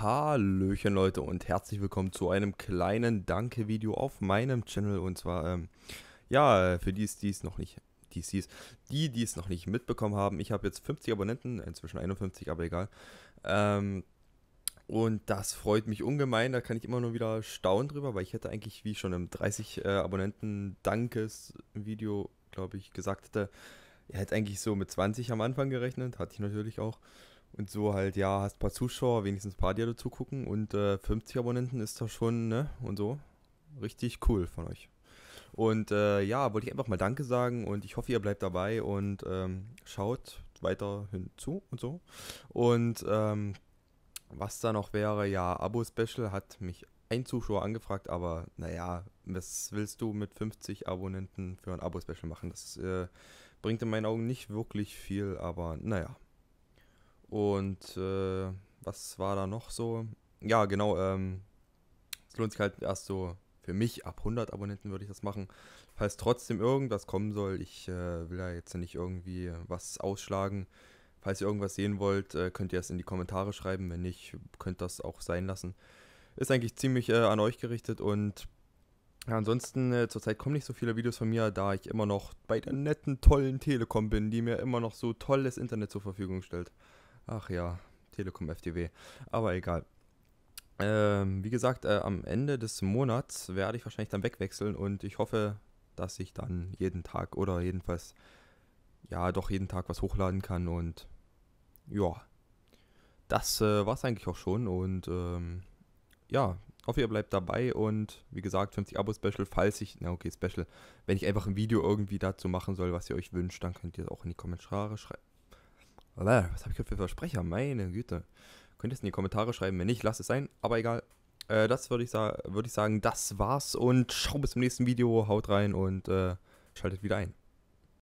Hallöchen Leute und herzlich willkommen zu einem kleinen Danke-Video auf meinem Channel und zwar, ähm, ja, für die, die es noch nicht, die, die, die es noch nicht mitbekommen haben, ich habe jetzt 50 Abonnenten, inzwischen 51, aber egal, ähm, und das freut mich ungemein, da kann ich immer nur wieder staunen drüber, weil ich hätte eigentlich, wie schon im 30 äh, Abonnenten-Dankes-Video, glaube ich, gesagt hätte, ich hätte eigentlich so mit 20 am Anfang gerechnet, hatte ich natürlich auch, und so halt, ja, hast ein paar Zuschauer, wenigstens ein paar, die dazu gucken. Und äh, 50 Abonnenten ist da schon, ne? Und so. Richtig cool von euch. Und äh, ja, wollte ich einfach mal Danke sagen und ich hoffe, ihr bleibt dabei und ähm, schaut weiterhin zu und so. Und ähm, was da noch wäre, ja, Abo-Special hat mich ein Zuschauer angefragt, aber naja, was willst du mit 50 Abonnenten für ein Abo-Special machen? Das äh, bringt in meinen Augen nicht wirklich viel, aber naja. Und äh, was war da noch so? Ja, genau. Ähm, es lohnt sich halt erst so für mich ab 100 Abonnenten würde ich das machen. Falls trotzdem irgendwas kommen soll, ich äh, will ja jetzt nicht irgendwie was ausschlagen. Falls ihr irgendwas sehen wollt, äh, könnt ihr es in die Kommentare schreiben. Wenn nicht, könnt das auch sein lassen. Ist eigentlich ziemlich äh, an euch gerichtet und ja, ansonsten, äh, zurzeit kommen nicht so viele Videos von mir, da ich immer noch bei der netten, tollen Telekom bin, die mir immer noch so tolles Internet zur Verfügung stellt. Ach ja, Telekom FDW. Aber egal. Ähm, wie gesagt, äh, am Ende des Monats werde ich wahrscheinlich dann wegwechseln und ich hoffe, dass ich dann jeden Tag oder jedenfalls, ja, doch jeden Tag was hochladen kann und ja, das äh, war es eigentlich auch schon und ähm, ja, hoffe, ihr bleibt dabei und wie gesagt, 50 Abo-Special, falls ich, na okay, Special, wenn ich einfach ein Video irgendwie dazu machen soll, was ihr euch wünscht, dann könnt ihr es auch in die Kommentare schreiben. Was habe ich gerade für Versprecher? Meine Güte. Könnt ihr es in die Kommentare schreiben? Wenn nicht, lasst es sein. Aber egal. Äh, das würde ich, sa würd ich sagen, das war's. Und schau bis zum nächsten Video. Haut rein und äh, schaltet wieder ein.